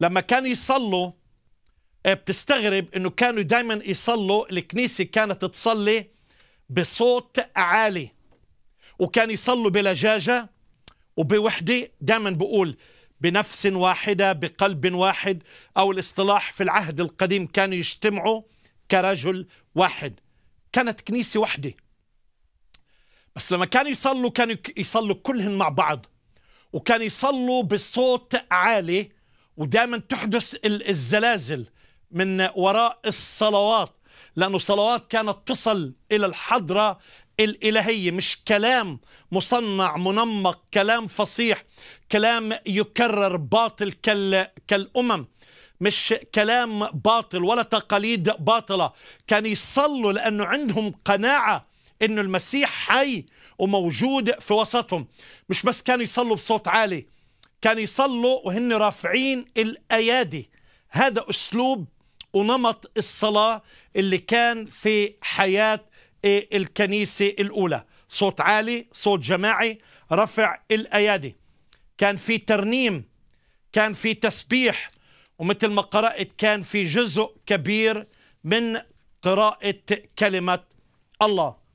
لما كانوا يصلوا آه، بتستغرب انه كانوا دائما يصلوا الكنيسه كانت تصلي بصوت عالي وكان يصلوا بلجاجه وبوحده دائما بقول بنفس واحده بقلب واحد او الاصطلاح في العهد القديم كانوا يجتمعوا كرجل واحد كانت كنيسه وحده بس لما كانوا يصلوا كانوا يصلوا كلهم مع بعض وكان يصلوا بصوت عالي ودائما تحدث الزلازل من وراء الصلوات لأن الصلوات كانت تصل إلى الحضرة الإلهية مش كلام مصنع منمق كلام فصيح كلام يكرر باطل كال... كالأمم مش كلام باطل ولا تقاليد باطلة كان يصلوا لأنه عندهم قناعة أنه المسيح حي وموجود في وسطهم مش بس كانوا يصلوا بصوت عالي كان يصلوا وهن رافعين الايادي هذا اسلوب ونمط الصلاه اللي كان في حياه آه، الكنيسه الاولى صوت عالي صوت جماعي رفع الايادي كان في ترنيم كان في تسبيح ومثل ما قرات كان في جزء كبير من قراءه كلمه الله